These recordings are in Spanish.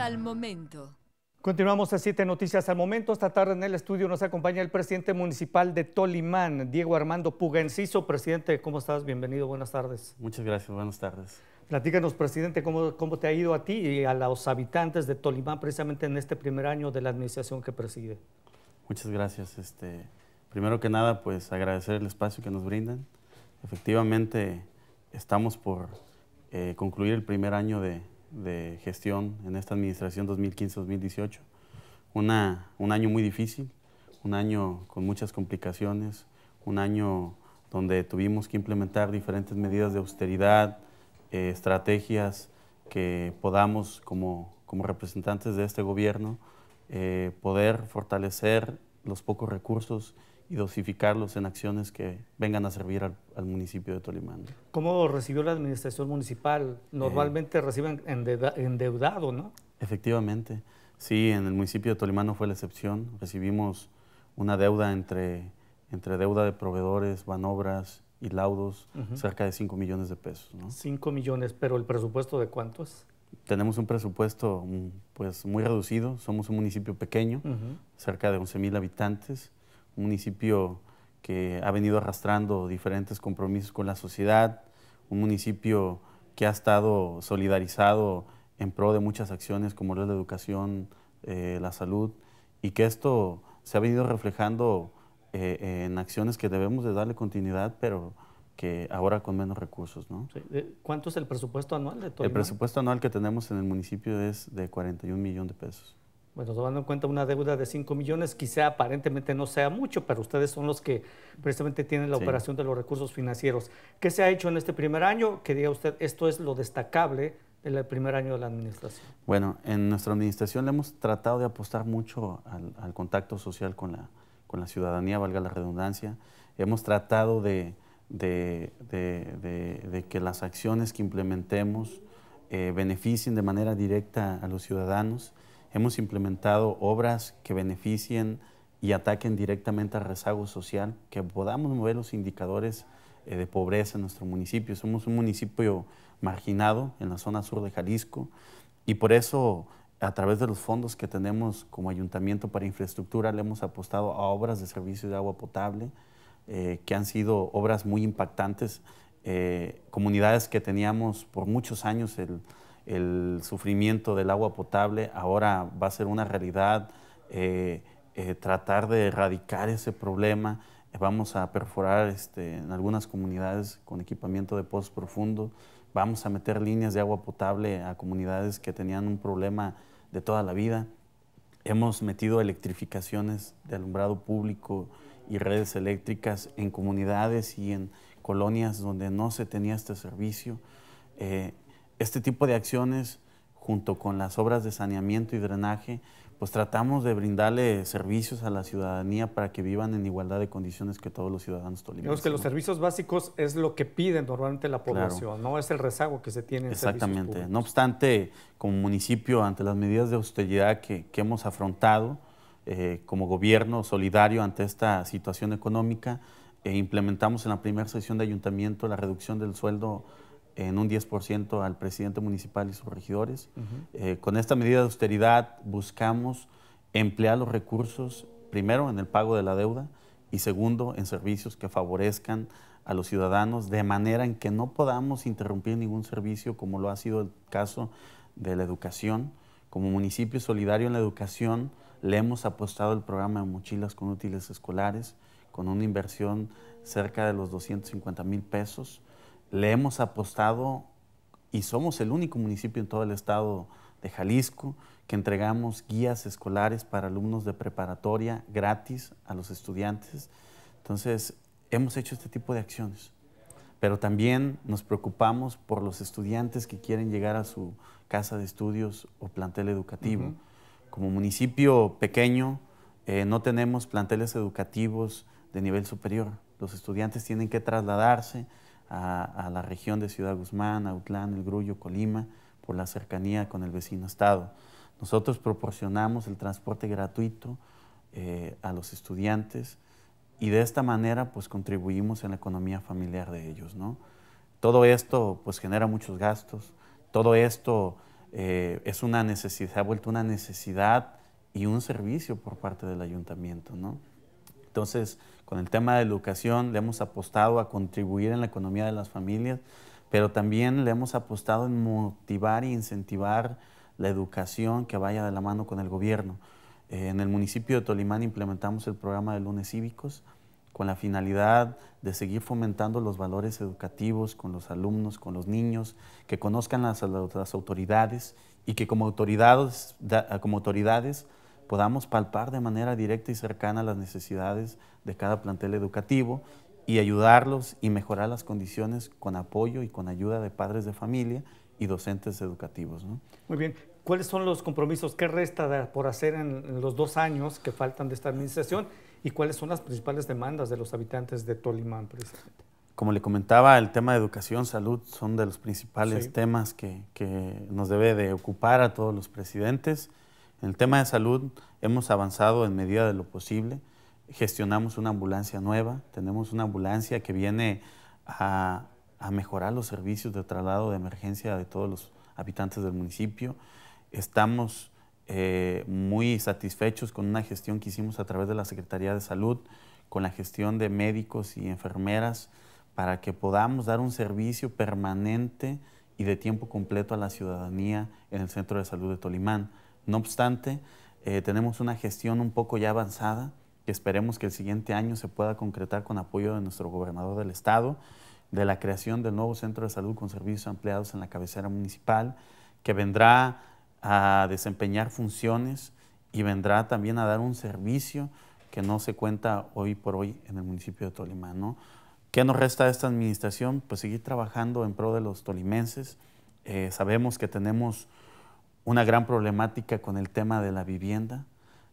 al momento. Continuamos a siete noticias al momento. Esta tarde en el estudio nos acompaña el presidente municipal de Tolimán, Diego Armando Puga Presidente, ¿cómo estás? Bienvenido, buenas tardes. Muchas gracias, buenas tardes. Platícanos, presidente, cómo, cómo te ha ido a ti y a los habitantes de Tolimán precisamente en este primer año de la administración que preside. Muchas gracias. Este, primero que nada, pues agradecer el espacio que nos brindan. Efectivamente, estamos por eh, concluir el primer año de, de gestión en esta administración 2015-2018. Un año muy difícil, un año con muchas complicaciones, un año donde tuvimos que implementar diferentes medidas de austeridad, eh, estrategias que podamos como, como, representantes de este gobierno eh, poder fortalecer los pocos recursos y dosificarlos en acciones que vengan a servir al, municipio de Tolimán. ¿Cómo recibió la administración municipal? Normalmente eh, reciben endeudado, ¿no? Efectivamente. Sí, en el municipio de Tolimán no fue la excepción. Recibimos una deuda entre, entre deuda de proveedores, vanobras y laudos, cerca de 5 millones de pesos. ¿no? 5 millones, pero ¿el presupuesto de cuántos? Tenemos un presupuesto mm, pues, muy reducido. Somos un municipio pequeño, cerca de 11 mil habitantes un municipio que ha venido arrastrando diferentes compromisos con la sociedad, un municipio que ha estado solidarizado en pro de muchas acciones como la educación, eh, la salud, y que esto se ha venido reflejando eh, en acciones que debemos de darle continuidad, pero que ahora con menos recursos. Eh, ¿Cuánto es el presupuesto anual de todo? El presupuesto anual que tenemos en el municipio es de 41 millones de pesos bueno, pues, tomando en cuenta una deuda de 5 millones, quizá aparentemente no sea mucho, pero ustedes son los que precisamente tienen la operación de los recursos financieros. ¿Qué se ha hecho en este primer año? Que diga usted, esto es lo destacable del primer año de la administración. Bueno, en nuestra administración le hemos tratado de apostar mucho al, contacto social con la, ciudadanía, valga la redundancia. Hemos tratado de, que las acciones que implementemos eh, beneficien de manera directa a los ciudadanos Hemos implementado obras que beneficien y ataquen directamente al rezago social, que podamos mover los indicadores eh, de pobreza en nuestro municipio. Somos un municipio marginado en la zona sur de Jalisco y por eso a través de los fondos que tenemos como ayuntamiento para infraestructura le hemos apostado a obras de servicio de agua potable, eh, que han sido obras muy impactantes, eh, comunidades que teníamos por muchos años el, el sufrimiento del agua potable ahora va a ser una realidad, eh, eh, tratar de erradicar ese problema. Eh, vamos a perforar este, en algunas comunidades con equipamiento de pozos profundo. vamos a meter líneas de agua potable a comunidades que tenían un problema de toda la vida. Hemos metido electrificaciones de alumbrado público y redes eléctricas en comunidades y en colonias donde no se tenía este servicio este tipo de acciones, junto con las obras de saneamiento y drenaje, pues tratamos de brindarle servicios a la ciudadanía para que vivan en igualdad de condiciones que todos los ciudadanos tolimenses. que los servicios básicos es lo que piden normalmente la población, no es el rezago que se tiene en Exactamente. No obstante, como municipio, ante las medidas de austeridad que, hemos afrontado, eh, como gobierno solidario ante esta situación económica, eh, implementamos en la primera sesión de ayuntamiento la reducción del sueldo en un 10% al presidente municipal y sus regidores. Eh, con esta medida de austeridad buscamos emplear los recursos, primero, en el pago de la deuda y segundo, en servicios que favorezcan a los ciudadanos de manera en que no podamos interrumpir ningún servicio como lo ha sido el caso de la educación. Como municipio solidario en la educación, le hemos apostado el programa de mochilas con útiles escolares con una inversión cerca de los 250 mil pesos le hemos apostado y somos el único municipio en todo el estado de Jalisco que entregamos guías escolares para alumnos de preparatoria gratis a los estudiantes. Entonces, hemos hecho este tipo de acciones. Pero también nos preocupamos por los estudiantes que quieren llegar a su casa de estudios o plantel educativo. Como municipio pequeño, eh, no tenemos planteles educativos de nivel superior. Los estudiantes tienen que trasladarse, a, la región de Ciudad Guzmán, Autlán, El Grullo, Colima, por la cercanía con el vecino estado. Nosotros proporcionamos el transporte gratuito eh, a los estudiantes y de esta manera pues contribuimos en la economía familiar de ellos. ¿no? Todo esto pues genera muchos gastos, todo esto eh, es una necesidad, ha vuelto una necesidad y un servicio por parte del ayuntamiento. ¿no? Entonces, con el tema de educación le hemos apostado a contribuir en la economía de las familias, pero también le hemos apostado en motivar e incentivar la educación que vaya de la mano con el gobierno. Eh, en el municipio de Tolimán implementamos el programa de lunes cívicos con la finalidad de seguir fomentando los valores educativos con los alumnos, con los niños, que conozcan las, las autoridades y que como como autoridades podamos palpar de manera directa y cercana las necesidades de cada plantel educativo y ayudarlos y mejorar las condiciones con apoyo y con ayuda de padres de familia y docentes educativos. ¿no? Muy bien. ¿Cuáles son los compromisos que resta por hacer en, los dos años que faltan de esta administración y cuáles son las principales demandas de los habitantes de Tolimán, precisamente? Como le comentaba, el tema de educación, salud son de los principales temas que, que, nos debe de ocupar a todos los presidentes. En el tema de salud hemos avanzado en medida de lo posible. Gestionamos una ambulancia nueva, tenemos una ambulancia que viene a, mejorar los servicios de traslado de emergencia de todos los habitantes del municipio. Estamos eh, muy satisfechos con una gestión que hicimos a través de la Secretaría de Salud, con la gestión de médicos y enfermeras, para que podamos dar un servicio permanente y de tiempo completo a la ciudadanía en el Centro de Salud de Tolimán. No obstante, eh, tenemos una gestión un poco ya avanzada que esperemos que el siguiente año se pueda concretar con apoyo de nuestro gobernador del estado, de la creación del nuevo centro de salud con servicios ampliados en la cabecera municipal, que vendrá a desempeñar funciones y vendrá también a dar un servicio que no se cuenta hoy por hoy en el municipio de Tolima. ¿no? ¿Qué nos resta de esta administración? Pues seguir trabajando en pro de los tolimenses. Eh, sabemos que tenemos una gran problemática con el tema de la vivienda.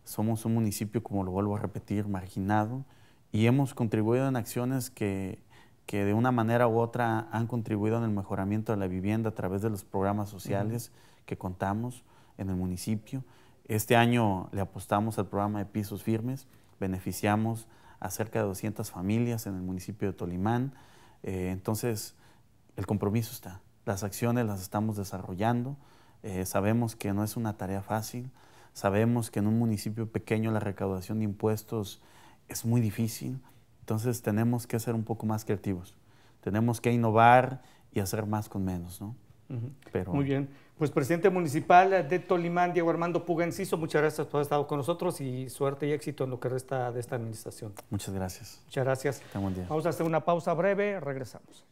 Somos un municipio, como lo vuelvo a repetir, marginado y hemos contribuido en acciones que, que de una manera u otra han contribuido en el mejoramiento de la vivienda a través de los programas sociales que contamos en el municipio. Este año le apostamos al programa de pisos firmes, beneficiamos a cerca de 200 familias en el municipio de Tolimán. Eh, entonces, el compromiso está. Las acciones las estamos desarrollando. Eh, sabemos que no es una tarea fácil, sabemos que en un municipio pequeño la recaudación de impuestos es muy difícil, entonces tenemos que ser un poco más creativos, tenemos que innovar y hacer más con menos, ¿no? Pero, muy bien. Pues presidente municipal de Tolimán, Diego Armando Puga muchas gracias por haber estado con nosotros y suerte y éxito en lo que resta de esta administración. Muchas gracias. Muchas gracias. Buen día. Vamos a hacer una pausa breve, regresamos.